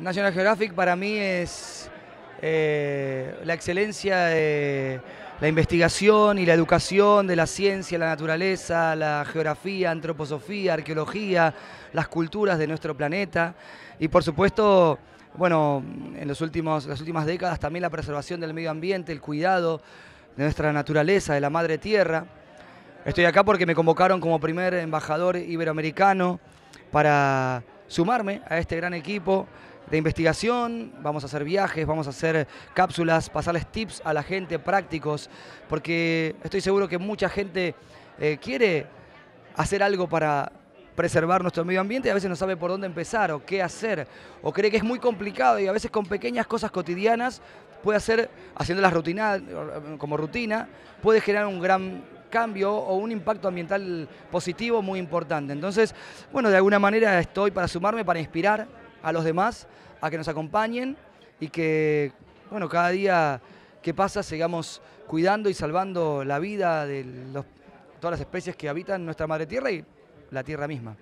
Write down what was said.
National Geographic para mí es eh, la excelencia de la investigación y la educación de la ciencia, la naturaleza, la geografía, antroposofía, arqueología, las culturas de nuestro planeta y por supuesto, bueno, en los últimos, las últimas décadas también la preservación del medio ambiente, el cuidado de nuestra naturaleza, de la madre tierra. Estoy acá porque me convocaron como primer embajador iberoamericano para sumarme a este gran equipo de investigación, vamos a hacer viajes, vamos a hacer cápsulas, pasarles tips a la gente, prácticos, porque estoy seguro que mucha gente eh, quiere hacer algo para preservar nuestro medio ambiente y a veces no sabe por dónde empezar o qué hacer, o cree que es muy complicado y a veces con pequeñas cosas cotidianas puede hacer, haciéndolas rutina, como rutina, puede generar un gran cambio o un impacto ambiental positivo muy importante. Entonces, bueno, de alguna manera estoy para sumarme, para inspirar a los demás a que nos acompañen y que, bueno, cada día que pasa sigamos cuidando y salvando la vida de todas las especies que habitan nuestra madre tierra y la tierra misma.